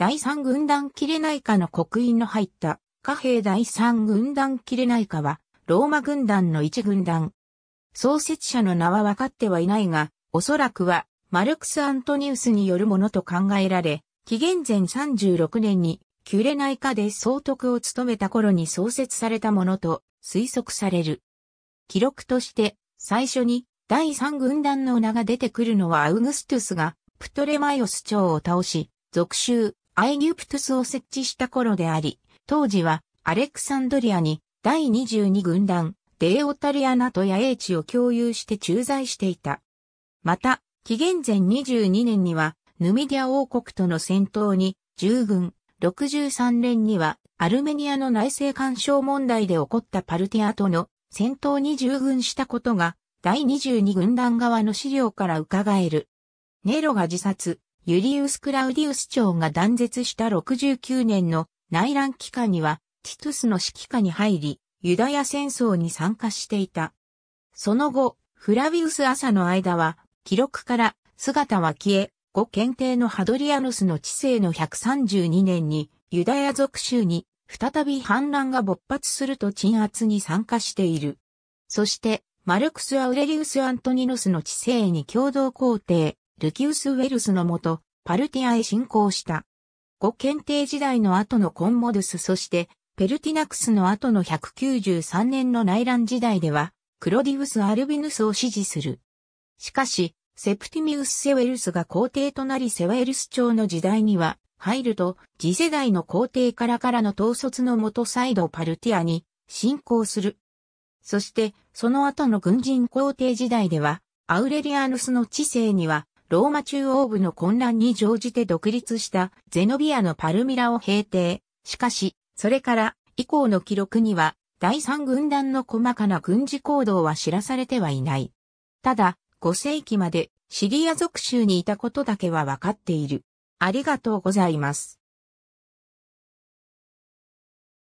第三軍団切れイカの刻印の入った、貨幣第三軍団切れイカは、ローマ軍団の一軍団。創設者の名は分かってはいないが、おそらくは、マルクス・アントニウスによるものと考えられ、紀元前36年に、キュレナイカで総督を務めた頃に創設されたものと推測される。記録として、最初に第三軍団の名が出てくるのはアウグストゥスがプトレマイオス朝を倒し、属州アニギプトゥスを設置した頃であり、当時はアレクサンドリアに第22軍団、デーオタリアナと野営地を共有して駐在していた。また、紀元前22年には、ヌミディア王国との戦闘に、従軍、63年には、アルメニアの内政干渉問題で起こったパルティアとの戦闘に従軍したことが、第22軍団側の資料から伺える。ネロが自殺、ユリウス・クラウディウス朝が断絶した69年の内乱期間には、ティトゥスの指揮下に入り、ユダヤ戦争に参加していた。その後、フラビウス朝の間は、記録から姿は消え、後検定のハドリアヌスの治世の132年に、ユダヤ族州に再び反乱が勃発すると鎮圧に参加している。そして、マルクス・アウレリウス・アントニノスの治世に共同皇帝、ルキウス・ウェルスのもと、パルティアへ侵攻した。五検定時代の後のコンモドゥスそして、ペルティナクスの後の193年の内乱時代では、クロディウス・アルビヌスを支持する。しかし、セプティミウス・セウェルスが皇帝となりセウェルス朝の時代には、入ると、次世代の皇帝からからの統率のもと再度パルティアに侵攻する。そして、その後の軍人皇帝時代では、アウレリアヌスの知性には、ローマ中央部の混乱に乗じて独立したゼノビアのパルミラを平定。しかし、それから以降の記録には、第三軍団の細かな軍事行動は知らされてはいない。ただ、5世紀までシリア属州にいたことだけはわかっている。ありがとうございます。